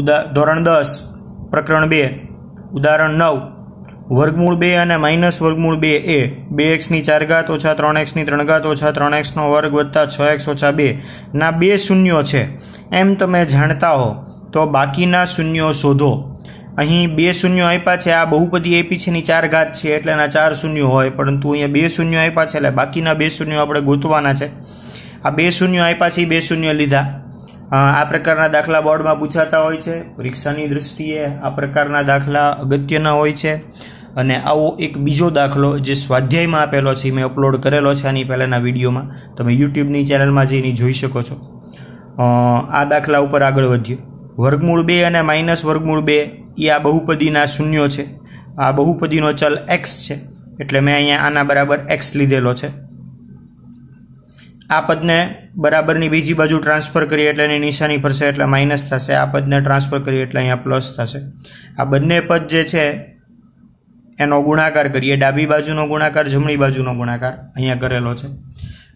ઉદા ધોરણ દસ પ્રકરણ બે ઉદાહરણ નવ વર્ગમૂળ બે અને માઇનસ વર્ગમૂળ બે એ બે એક્સની ચાર ઘાત ઓછા ત્રણ એક્સની ત્રણ ઘાત ઓછા ત્રણ એક્સનો વર્ગ વધતા છ એક્સ ઓછા બે ના બે શૂન્યો છે એમ તમે જાણતા હો તો બાકીના શૂન્યો શોધો અહીં બે શૂન્યો આપ્યા છે આ બહુપદી આપી છે એની ચાર ઘાત છે એટલે એના ચાર શૂન્યો હોય પરંતુ અહીંયા બે શૂન્યો આપ્યા છે એટલે બાકીના બે શૂન્યો આપણે ગોતવાના છે આ બે શૂન્યો આપ્યા છે એ બે શૂન્ય લીધા આ પ્રકારના દાખલા બોર્ડમાં પૂછાતા હોય છે પરીક્ષાની દૃષ્ટિએ આ પ્રકારના દાખલા અગત્યના હોય છે અને આવો એક બીજો દાખલો જે સ્વાધ્યાયમાં આપેલો છે મેં અપલોડ કરેલો છે આની પહેલાંના વિડીયોમાં તમે યુટ્યુબની ચેનલમાં જઈને જોઈ શકો છો આ દાખલા ઉપર આગળ વધીએ વર્ગમૂળ બે અને માઇનસ વર્ગમૂળ બે એ આ બહુપદીના શૂન્યો છે આ બહુપદીનો ચલ એક્સ છે એટલે મેં અહીંયા આના બરાબર એક્સ લીધેલો છે આ પદને બરાબરની બીજી બાજુ ટ્રાન્સફર કરીએ એટલે એની નિશાની ફરશે એટલે માઇનસ થશે આ પદને ટ્રાન્સફર કરીએ એટલે અહીંયા પ્લસ થશે આ બંને પદ જે છે એનો ગુણાકાર કરીએ ડાબી બાજુનો ગુણાકાર જમણી બાજુનો ગુણાકાર અહીંયા કરેલો છે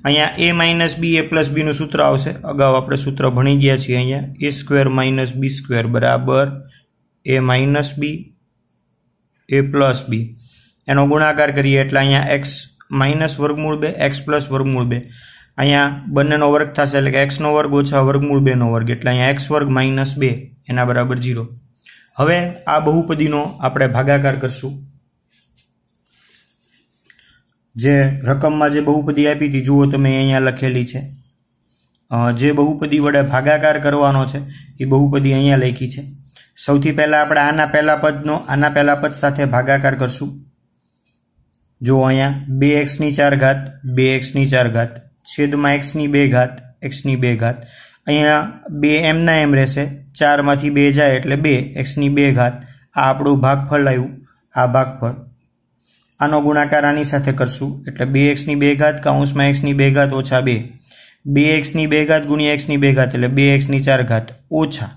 અહીંયા એ માઇનસ બી એ પ્લસ બીનું સૂત્ર આવશે અગાઉ આપણે સૂત્ર ભણી ગયા છીએ અહીંયા A square minus B square બરાબર A minus B A plus બી એનો ગુણાકાર કરીએ એટલે અહીંયા એક્સ માઇનસ વર્ગમૂળ બે એક્સ પ્લસ વર્ગમૂળ બે અહીંયા બંનેનો વર્ગ થશે એટલે કે એક્સનો વર્ગ ઓછા વર્ગમૂળ બેનો વર્ગ એટલે અહીંયા એક્સ વર્ગ માઇનસ બે એના બરાબર ઝીરો હવે આ બહુપદીનો આપણે ભાગાકાર કરશું જે રકમમાં જે બહુપદી આપી હતી જુઓ તમે અહીંયા લખેલી છે જે બહુપદી વડે ભાગાકાર કરવાનો છે એ બહુપદી અહીંયા લખી છે સૌથી પહેલાં આપણે આના પહેલા પદનો આના પહેલા પદ સાથે ભાગાકાર કરશું જુઓ અહીંયા બે એક્સની ચાર ઘાત બે એક્સની ચાર ઘાત છેદમાં એક્સની બે ઘાત એક્સની બે ઘાત અહીંયા બે એમના એમ રહેશે ચારમાંથી બે જાય એટલે બે એક્સની બે ઘાત આ આપણું ભાગફળ આવ્યું આ ભાગફળ આનો ગુણાકાર આની સાથે કરશું એટલે બે એક્સની બે ઘાત કાઉન્સમાં એક્સની બે ઘાત ઓછા બે બે એક્સની બે ઘાત ગુણ્યા એક્સની બે ઘાત એટલે બે એક્સની ચાર ઘાત ઓછા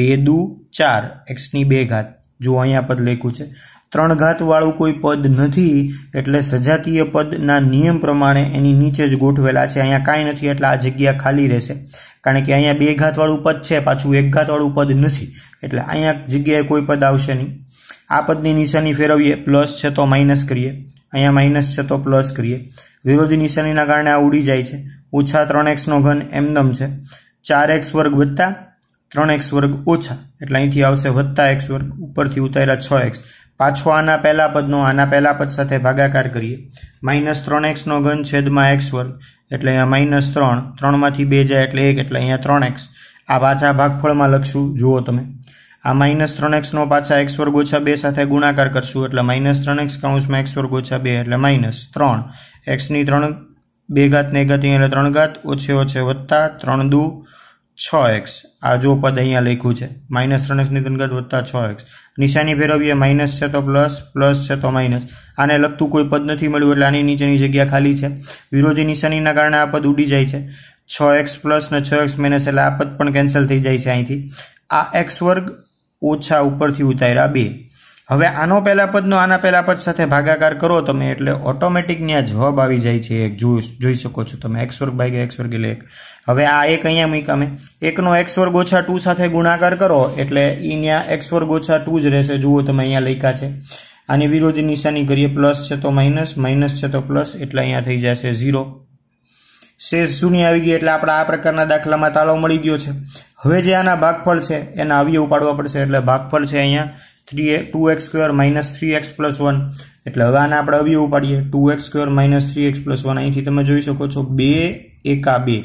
બે દુ ચાર એક્સની બે ઘાત જો અહીંયા પદ લખ્યું છે ત્રણ ઘાતવાળું કોઈ પદ નથી એટલે સજાતીય પદના નિયમ પ્રમાણે એની નીચે જ ગોઠવેલા છે અહીંયા કાંઈ નથી એટલે આ જગ્યા ખાલી રહેશે કારણ કે અહીંયા બે ઘાતવાળું પદ છે પાછું એક ઘાતવાળું પદ નથી એટલે અહીંયા જગ્યાએ કોઈ પદ આવશે નહીં આ પદની નિશાની ફેરવીએ પ્લસ છે તો માઇનસ કરીએ અહીંયા માઇનસ છે તો પ્લસ કરીએ વિરોધી નિશાનીના કારણે આ ઉડી જાય છે ઓછા ત્રણ એક્સનો ઘન એમદમ છે ચાર એક્સ વર્ગ વધતા ત્રણ એક્સ વર્ગ ઓછા એટલે અહીંથી આવશે વધતા એક્સ વર્ગ ઉપરથી ઉતાર્યા છ એક્સ પાછો આના પહેલા પદનો આના પહેલા પદ સાથે ભાગાકાર કરીએ માઇનસ ત્રણ એક્સનો ઘન છેદમાં એક્સ વર્ગ એટલે અહીંયા માઇનસ ત્રણ ત્રણમાંથી બે જાય એટલે એક એટલે અહીંયા ત્રણ એક્સ આ પાછા ભાગફળમાં લખશું જુઓ તમે આ માઇનસ ત્રણ એક્સનો પાછા એક્સ વર્ગ ઓછા બે સાથે ગુણાકાર કરશું એટલે માઇનસ ત્રણ એક્સ કાઉન્સમાં એક્સ વર્ગ ઓછા બે એટલે માઇનસ ત્રણ એક્સની ત્રણ બે ઘાત ને ઘાત એટલે ત્રણ ઘાત ઓછે ઓછે વત્તા ત્રણ દુ છ એક્સ આ જો પદ અહીંયા લખ્યું છે માઇનસ ત્રણ એક્સની ઘનગત વધતા છ એક્સ નિશાની ફેરવીએ માઇનસ છે તો પ્લસ પ્લસ છે તો માઇનસ આને લગતું કોઈ પદ નથી મળ્યું એટલે આની નીચેની જગ્યા ખાલી છે વિરોધી નિશાનીના કારણે આ પદ ઉડી જાય છે છ એક્સ પ્લસ ને છ એક્સ માઇનસ એટલે આ પદ પણ કેન્સલ થઈ જાય છે અહીંથી આ એક્સ વર્ગ ઓછા ઉપરથી ઉતાર્યા બે હવે આનો પહેલા પદનો આના પહેલા પદ સાથે ભાગાકાર કરો તમે એટલે ઓટોમેટિક ત્યાં જવાબ આવી જાય છે એક જોઈ શકો છો તમે એક્સ વર્ગ ભાગ્યા એક્સ વર્ગ એટલે એક હવે આ એક અહીંયા મૂક્યા અમે એકનો એક્સ વર્ગ ઓછા ટુ સાથે ગુણાકાર કરો એટલે એ ત્યાં એક્સ વર્ગ ઓછા ટુ જ રહેશે જુઓ તમે અહીંયા લખ્યા છે આની વિરોધી નિશાની કરીએ પ્લસ છે તો માઇનસ માઇનસ છે તો પ્લસ એટલે અહીંયા થઈ જશે ઝીરો શેષ શૂન્ય આવી ગઈ એટલે આપણે આ પ્રકારના દાખલામાં તાળો મળી ગયો છે હવે જે આના ભાગફળ છે એના અવયવ પાડવા પડશે એટલે ભાગફળ છે અહીંયા three two x square minus three x plus one એટલે હવે આને આપણે અવયવ પાડીએ two x square minus three x plus one અહીંથી તમે જોઈ શકો છો બે એકા બે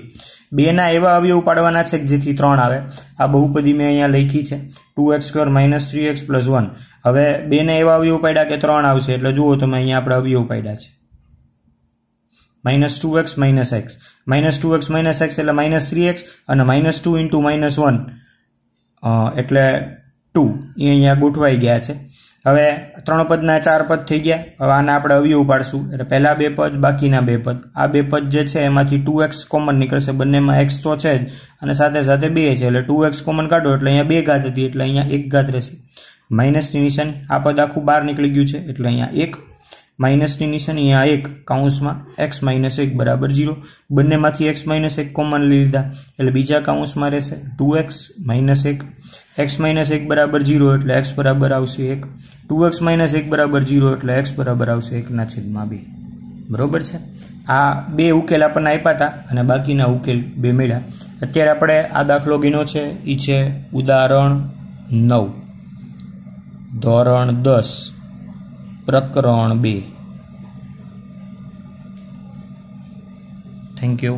બેના એવા અવયવ પાડવાના છે કે જેથી ત્રણ આવે આ બહુપદી મેં અહીંયા લખી છે two x square minus three x plus one હવે બેને એવા અવયવ પાડ્યા કે ત્રણ આવશે એટલે જુઓ તમે અહીંયા આપણે અવયવ પાડ્યા છે minus two x minus x minus two x minus x એટલે માઇનસ થ્રી એક્સ અને minus two into minus one એટલે ટુ એ અહીંયા ગોઠવાઈ ગયા છે હવે ત્રણ પદના ચાર પદ થઈ ગયા હવે આના આપણે અવયવ પાડશું એટલે પહેલા બે પદ બાકીના બે પદ આ બે પદ જે છે એમાંથી ટુ એક્સ કોમન નીકળશે બંનેમાં એક્સ તો છે જ અને સાથે સાથે બે છે એટલે ટુ એક્સ કોમન કાઢો એટલે અહીંયા બે ઘાત હતી એટલે અહીંયા એક ઘાત રહેશે માઇનસની નિશાની આ પદ આખું બહાર નીકળી ગયું છે એટલે અહીંયા એક માઇનસની નિશાની આ એક કાઉન્સમાં એક્સ માઇનસ એક બરાબર ઝીરો બંનેમાંથી એક્સ માઇનસ એક કોમન લઈ લીધા એટલે બીજા કાઉન્સમાં રહેશે ટુ એક્સ માઇનસ એક એક્સ માઇનસ એક બરાબર ઝીરો એટલે એક્સ બરાબર આવશે એક ટુ એક્સ માઇનસ એક બરાબર ઝીરો એટલે એક્સ બરાબર આવશે એકના છેદમાં બે બરોબર છે આ બે ઉકેલ આપણને આપ્યા હતા અને બાકીના ઉકેલ બે મળ્યા અત્યારે આપણે આ દાખલો ગીનો છે એ છે ઉદાહરણ નવ ધોરણ દસ પ્રકરણ બે થેન્ક યુ